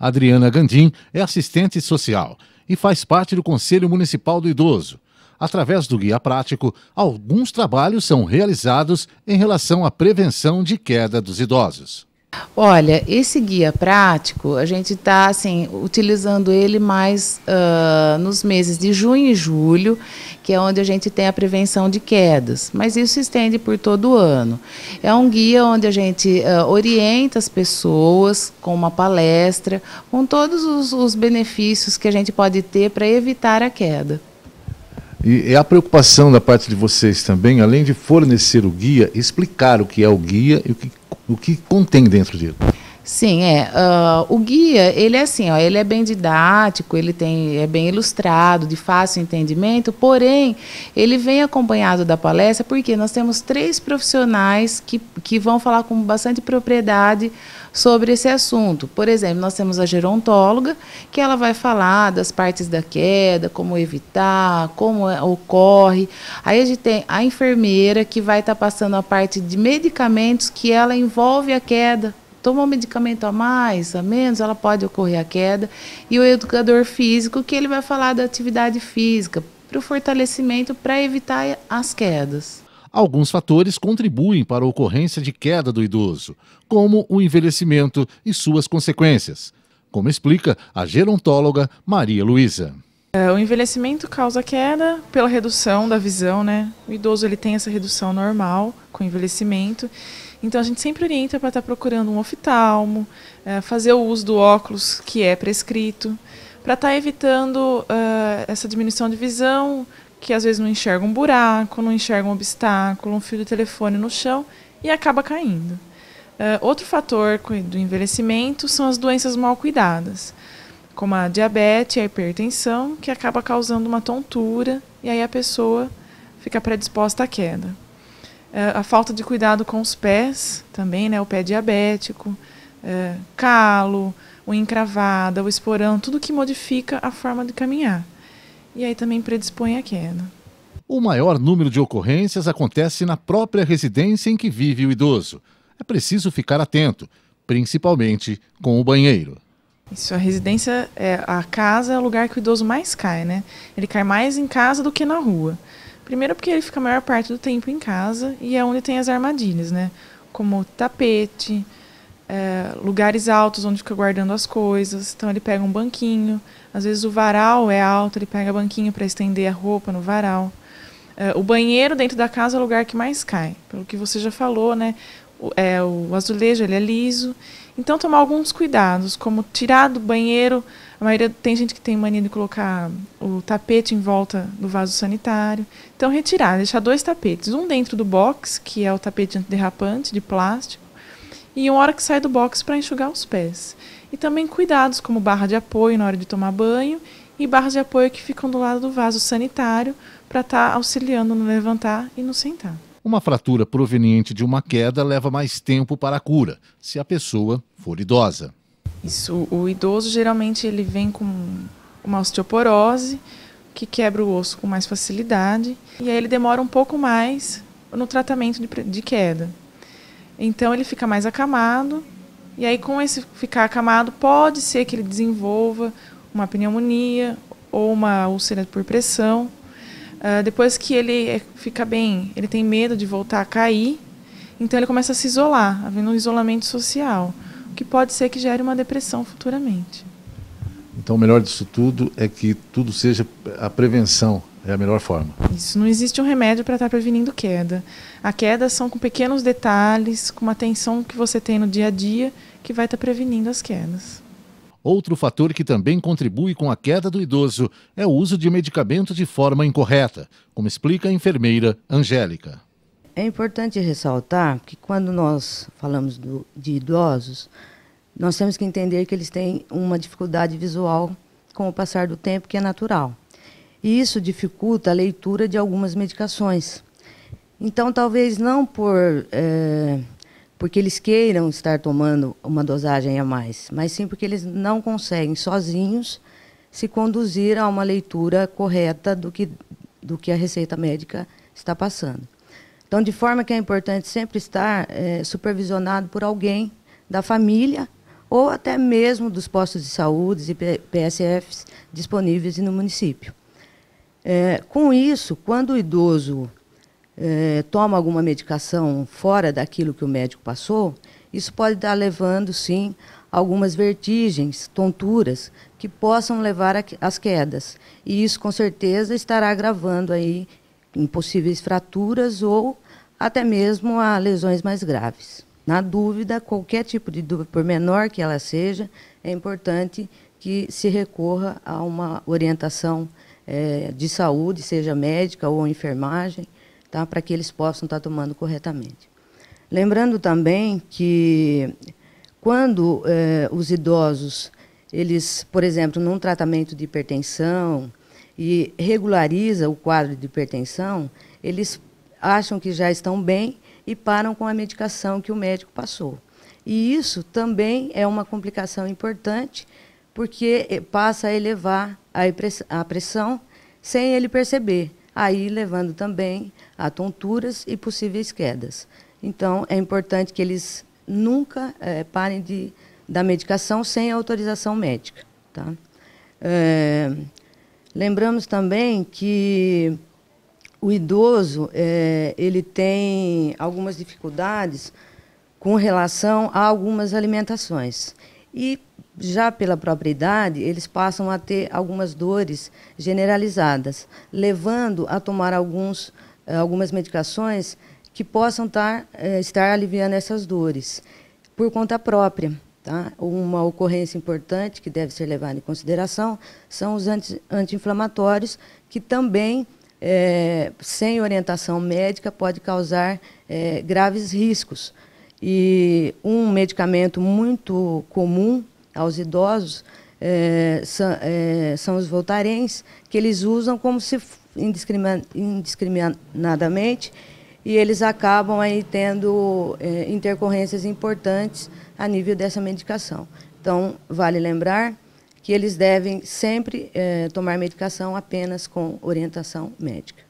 Adriana Gandim é assistente social e faz parte do Conselho Municipal do Idoso. Através do guia prático, alguns trabalhos são realizados em relação à prevenção de queda dos idosos. Olha, esse guia prático, a gente está assim, utilizando ele mais uh, nos meses de junho e julho, que é onde a gente tem a prevenção de quedas, mas isso se estende por todo o ano. É um guia onde a gente uh, orienta as pessoas com uma palestra, com todos os, os benefícios que a gente pode ter para evitar a queda. E a preocupação da parte de vocês também, além de fornecer o guia, explicar o que é o guia e o que o que contém dentro dele. Sim, é. Uh, o guia, ele é assim, ó, ele é bem didático, ele tem, é bem ilustrado, de fácil entendimento, porém, ele vem acompanhado da palestra, porque nós temos três profissionais que, que vão falar com bastante propriedade sobre esse assunto. Por exemplo, nós temos a gerontóloga, que ela vai falar das partes da queda, como evitar, como é, ocorre. Aí a gente tem a enfermeira, que vai estar tá passando a parte de medicamentos que ela envolve a queda tomou medicamento a mais, a menos, ela pode ocorrer a queda. E o educador físico, que ele vai falar da atividade física, para o fortalecimento, para evitar as quedas. Alguns fatores contribuem para a ocorrência de queda do idoso, como o envelhecimento e suas consequências, como explica a gerontóloga Maria Luísa. É, o envelhecimento causa queda pela redução da visão, né? O idoso ele tem essa redução normal com o envelhecimento então a gente sempre orienta para estar tá procurando um oftalmo, é, fazer o uso do óculos que é prescrito, para estar tá evitando uh, essa diminuição de visão, que às vezes não enxerga um buraco, não enxerga um obstáculo, um fio de telefone no chão e acaba caindo. Uh, outro fator do envelhecimento são as doenças mal cuidadas, como a diabetes e a hipertensão, que acaba causando uma tontura e aí a pessoa fica predisposta à queda. É, a falta de cuidado com os pés também, né? O pé diabético, é, calo, o encravada, o esporão, tudo que modifica a forma de caminhar. E aí também predispõe à queda. O maior número de ocorrências acontece na própria residência em que vive o idoso. É preciso ficar atento, principalmente com o banheiro. Isso, a residência, é, a casa é o lugar que o idoso mais cai, né? Ele cai mais em casa do que na rua. Primeiro porque ele fica a maior parte do tempo em casa e é onde tem as armadilhas, né? Como tapete, é, lugares altos onde fica guardando as coisas. Então ele pega um banquinho. Às vezes o varal é alto, ele pega banquinho para estender a roupa no varal. É, o banheiro dentro da casa é o lugar que mais cai. Pelo que você já falou, né? é, o azulejo ele é liso. Então tomar alguns cuidados, como tirar do banheiro, a maioria tem gente que tem mania de colocar o tapete em volta do vaso sanitário. Então retirar, deixar dois tapetes, um dentro do box, que é o tapete antiderrapante de plástico, e uma hora que sai do box para enxugar os pés. E também cuidados como barra de apoio na hora de tomar banho e barras de apoio que ficam do lado do vaso sanitário para estar tá auxiliando no levantar e no sentar. Uma fratura proveniente de uma queda leva mais tempo para a cura, se a pessoa for idosa. Isso, o idoso geralmente ele vem com uma osteoporose, que quebra o osso com mais facilidade, e aí ele demora um pouco mais no tratamento de, de queda. Então ele fica mais acamado, e aí com esse ficar acamado pode ser que ele desenvolva uma pneumonia ou uma úlcera por pressão, Uh, depois que ele eh, fica bem, ele tem medo de voltar a cair, então ele começa a se isolar, havendo um isolamento social, o que pode ser que gere uma depressão futuramente. Então o melhor disso tudo é que tudo seja a prevenção, é a melhor forma. Isso, não existe um remédio para estar tá prevenindo queda. A queda são com pequenos detalhes, com uma atenção que você tem no dia a dia, que vai estar tá prevenindo as quedas. Outro fator que também contribui com a queda do idoso é o uso de medicamento de forma incorreta, como explica a enfermeira Angélica. É importante ressaltar que quando nós falamos do, de idosos, nós temos que entender que eles têm uma dificuldade visual com o passar do tempo, que é natural. E isso dificulta a leitura de algumas medicações. Então, talvez não por. É, porque eles queiram estar tomando uma dosagem a mais, mas sim porque eles não conseguem sozinhos se conduzir a uma leitura correta do que, do que a receita médica está passando. Então, de forma que é importante sempre estar é, supervisionado por alguém da família ou até mesmo dos postos de saúde e PSFs disponíveis no município. É, com isso, quando o idoso eh, toma alguma medicação fora daquilo que o médico passou, isso pode estar levando, sim, algumas vertigens, tonturas, que possam levar às quedas. E isso, com certeza, estará agravando aí possíveis fraturas ou até mesmo a lesões mais graves. Na dúvida, qualquer tipo de dúvida, por menor que ela seja, é importante que se recorra a uma orientação eh, de saúde, seja médica ou enfermagem, tá? para que eles possam estar tá tomando corretamente. Lembrando também que quando eh, os idosos, eles, por exemplo, num tratamento de hipertensão e regulariza o quadro de hipertensão, eles acham que já estão bem e param com a medicação que o médico passou. E isso também é uma complicação importante, porque eh, passa a elevar a pressão sem ele perceber, aí levando também a tonturas e possíveis quedas. Então, é importante que eles nunca é, parem de, da medicação sem autorização médica. Tá? É, lembramos também que o idoso é, ele tem algumas dificuldades com relação a algumas alimentações. E já pela própria idade, eles passam a ter algumas dores generalizadas, levando a tomar alguns eh, algumas medicações que possam tar, eh, estar aliviando essas dores por conta própria. Tá? Uma ocorrência importante que deve ser levada em consideração são os anti-inflamatórios, que também, é, sem orientação médica, pode causar é, graves riscos. E um medicamento muito comum aos idosos é, são, são os voltarens, que eles usam como se indiscriminadamente e eles acabam aí tendo é, intercorrências importantes a nível dessa medicação. Então, vale lembrar que eles devem sempre é, tomar medicação apenas com orientação médica.